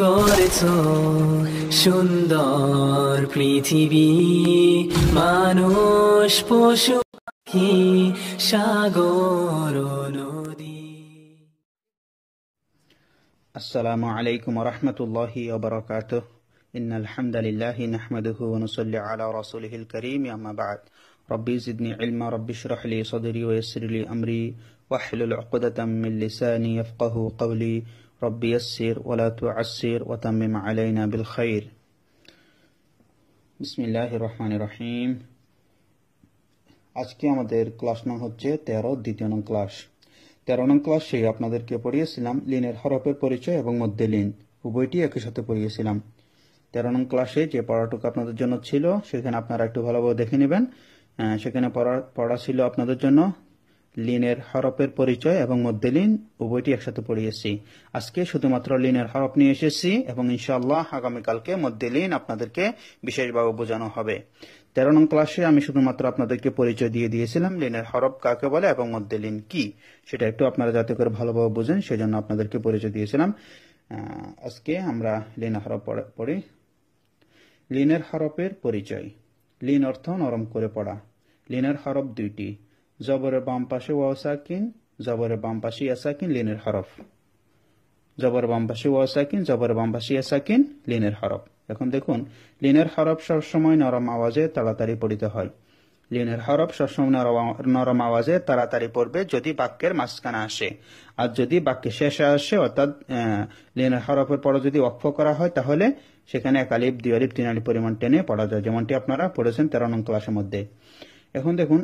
করেছো সুন্দর পৃথিবী মানুষ পশু পাখি সাগর নদী السلام عليكم ورحمة الله وبركاته إن الحمد لله نحمده ونصلي على رسوله الكريم أما بعد ربي زدني علما ربي اشرح لي صدري ويسر لي أمري واحلل عقدة من لساني يفقه قولي رب يسر ولا تعسر وتمم علينا بالخير بسم الله রহমান রহিম আজকে আমাদের ক্লাস নাম হচ্ছে তেরো দ্বিতীয় নং ক্লাস তেরো নং ক্লাস সেই আপনাদেরকে পড়িয়েছিলাম লিনের হরফের পরিচয় এবং মধ্যে লিন উভয়টি একই সাথে পড়িয়েছিলাম তেরো নং ক্লাসে যে পড়াটুকু আপনাদের জন্য ছিল সেখানে আপনারা একটু ভালোভাবে দেখে নেবেন সেখানে পড়া পড়া ছিল আপনাদের জন্য লিনের হরফের পরিচয় এবং মধ্যে লিন উভয়টি একসাথে পড়িয়েছি আজকে শুধুমাত্র লিনের হরফ নিয়ে এসেছি এবং ইনশাআল্লাহ আগামীকালকে মধ্যে লিন আপনাদেরকে বিশেষভাবে বোঝানো হবে তেরো নং ক্লাসে আমি শুধুমাত্র আপনাদেরকে পরিচয় দিয়ে দিয়েছিলাম লিনের হরফ কাকে বলে এবং মধ্যে লিন কি সেটা একটু আপনারা যাতে করে ভালোভাবে বোঝেন সেজন্য আপনাদেরকে পরিচয় দিয়েছিলাম আজকে আমরা লিন হরফ পড়ি লিনের হরফের পরিচয় লিন অর্থ নরম করে পড়া লিনের হরফ দুইটি জবরের বাম পাশে ওয়াও সাকিন জবরের বাম পাশে ইয়াসাকিন লিনের হরফ জবর বাম পাশে ওয়া সাকিন জবর বাম পাশে সাকিন লিনের হরফ এখন দেখুন লিনের হরফ সবসময় নরম আওয়াজে তাড়াতাড়ি পড়িতে হয় লিনের হরফ সবসময় নরম আওয়াজে তাড়াতাড়ি পড়বে যদি বাক্যের মাঝখানে আসে আর যদি বাক্যের শেষে আসে অর্থাৎ লিনের হরফের পরে যদি অক্ষ করা হয় তাহলে সেখানে একালিপ আলিপ দুই আলিপ তিন আলিপ পরিমাণ টেনে পড়া যায় যেমনটি আপনারা পড়েছেন তেরো নং ক্লাসের মধ্যে এখন দেখুন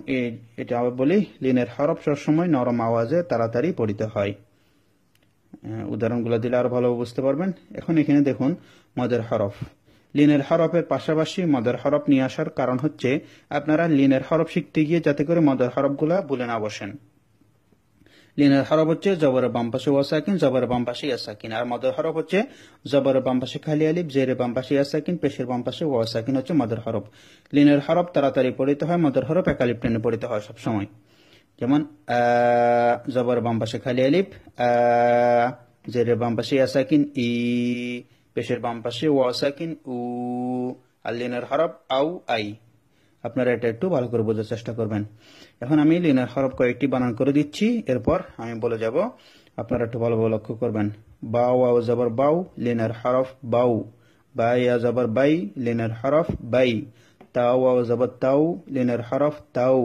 এটা বলি লিনের হরফ সবসময় নরম আওয়াজে তাড়াতাড়ি পড়িতে হয় উদাহরণগুলো দিলে আরো ভালো বুঝতে পারবেন এখন এখানে দেখুন মদের হরফ লিনের হরফের পাশাপাশি মদের হরফ নিয়ে আসার কারণ হচ্ছে আপনারা লিনের হরফ শিখতে গিয়ে যাতে করে মদের হরফগুলা ভুলে না বসেন লিনার হরফ হচ্ছে জবর বামপাশে ওয়াসাকিন জবর বামপাশে ইয়াসাকিন আর মদর হরফ হচ্ছে জবর বামপাশে খালি আলিফ জেরে বামপাশে ইয়াসাকিন পেশের বামপাশে ওয়াসাকিন হচ্ছে মদর হরফ লিনার হরফ তাড়াতাড়ি পড়িত হয় মদর হরফ একালিপ টেনে পড়িতে হয় সব সময় যেমন জবর বামপাশে খালি আলিফ জেরে বামপাশে ইয়াসাকিন ই পেশের বামপাশে ওয়াসাকিন উ আর লিনের হরফ আউ আই আপনারা এটা একটু ভালো করে বোঝার চেষ্টা করবেন এখন আমি লিনার হরফ কয়েকটি বানান করে দিচ্ছি এরপর আমি বলে যাব আপনারা একটু ভালোভাবে লক্ষ্য করবেন বাউ আউ জবর বাউ লিনার হরফ বাউ বাই আ জবর বাই লিনার হরফ বাই তাও আও জবর তাউ লিনার হরফ তাউ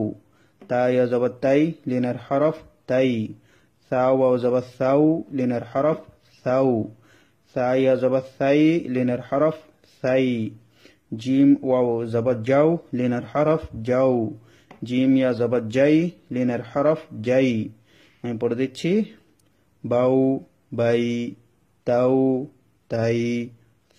তাই আ জবর তাই লিনার হরফ তাই সাউ আও জবর সাউ লিনার হরফ সাউ সাই আ জবর সাই লিনার হরফ সাই جيم واو زبط جاو لين الحرف جاو جيم يا زبط جاي لين الحرف جاي مين يعني برديتشي باو باي تاو تاي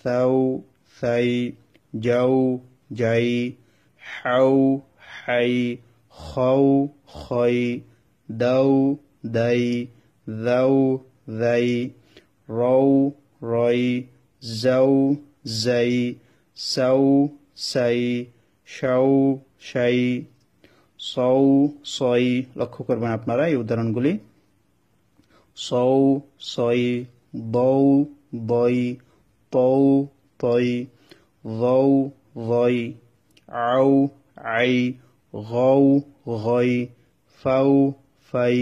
ثاو ثاي جاو جاي حاو حاي خاو خاي داو داي ذاو ذاي رو راي زاو زاي సౌ సై శౌ షై సౌ సై লক্ষ করুন আপনারা এই উদাহরণগুলি సౌ সৈ బౌ বই তౌ তই ழౌ ழై ау আই ʁౌ ʁై ఫౌ ఫై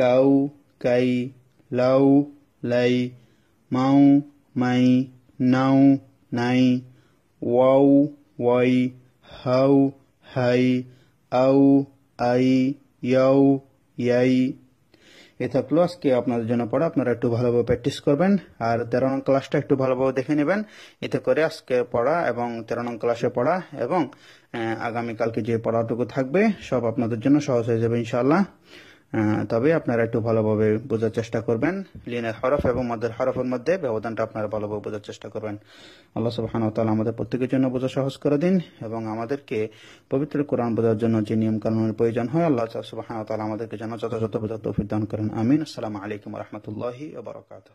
కౌ కై లౌ లై మౌ mai nau nai wau wai hau hai au ai yau yai এ থাকলো আজকে আপনাদের জন্য পড়া আপনারা একটু ভালোভাবে প্র্যাকটিস করবেন আর তেরো নং ক্লাসটা একটু ভালোভাবে দেখে নেবেন এতে করে আজকে পড়া এবং তেরো নং ক্লাসে পড়া এবং আগামীকালকে যে পড়াটুকু থাকবে সব আপনাদের জন্য সহজ হয়ে যাবে ইনশাল্লাহ তবে আপনারা একটু ভালোভাবে বোঝার চেষ্টা করবেন লিনের হরফ এবং মদের হরফের মধ্যে ব্যবধানটা আপনারা ভালোভাবে বোঝার চেষ্টা করবেন আল্লাহ সব তালা আমাদের প্রত্যেকের জন্য বোঝা সহজ করে দিন এবং আমাদেরকে পবিত্র কোরআন বোঝার জন্য যে নিয়ম কানুনের প্রয়োজন হয় আল্লাহ সব তালা আমাদেরকে যেন যথাযথ বোঝা তৌফিক দান করেন আমিন আসসালাম আলাইকুম রহমতুল্লাহ বারকাত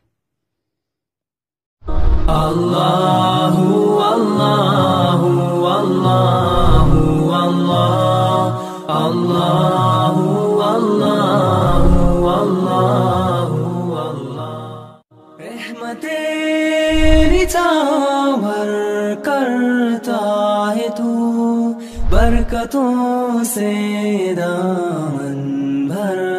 الله भर करता है तू बरकतों से दामन भर